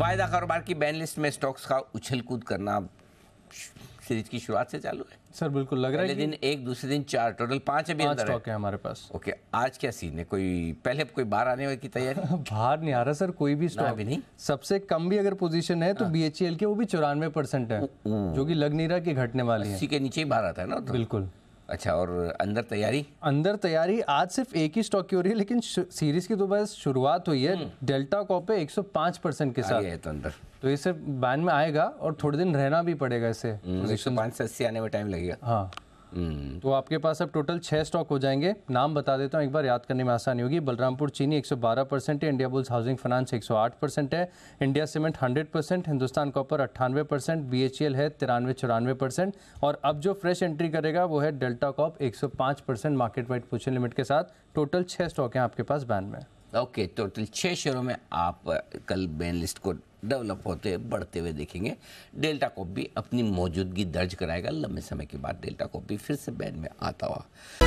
वायदा कारोबार की बैन लिस्ट में स्टॉक्स का उछल कूद करना सीरीज की शुरुआत से चालू है सर बिल्कुल लग रहा है दिन एक दूसरे दिन चार टोटल पांच अभी पांच स्टॉक है हमारे पास ओके आज क्या सीन है कोई पहले कोई बाहर आने वाले की तैयारी बाहर नहीं आ रहा सर कोई भी स्टॉक भी नहीं सबसे कम भी अगर पोजीशन है तो बी हाँ। के वो भी चौरानवे परसेंट है जो की लग नहीं रहा की घटने वाली है के नीचे ही बाहर आता है ना तो। बिल्कुल अच्छा और अंदर तैयारी अंदर तैयारी आज सिर्फ एक ही स्टॉक की हो रही है लेकिन सीरीज की तो बस शुरुआत हुई है डेल्टा कॉपे 105 परसेंट के साथ तो अंदर तो ये सिर्फ बैन में आएगा और थोड़े दिन रहना भी पड़ेगा इसे हम्म, एक सौ पाँच से अस्सी आने में टाइम लगेगा हाँ हम्म। तो आपके पास अब टोटल छः स्टॉक हो जाएंगे नाम बता देता हूँ एक बार याद करने में आसानी होगी बलरामपुर चीनी 112 परसेंट है Indiabulls housing finance 108 percent है India cement 100 percent Hindustan copper अट्ठानवे परसेंट बी है तिरानवे चौरानवे परसेंट और अब जो फ्रेश एंट्री करेगा वो है डेल्टा कॉप एक percent market wide position limit के साथ टोटल छः स्टॉक हैं आपके पास बैन में ओके टोटल छः शेयरों में आप कल बैन लिस्ट को डेवलप होते बढ़ते हुए देखेंगे डेल्टा कॉपी अपनी मौजूदगी दर्ज कराएगा लंबे समय के बाद डेल्टा कॉपी फिर से बैन में आता हुआ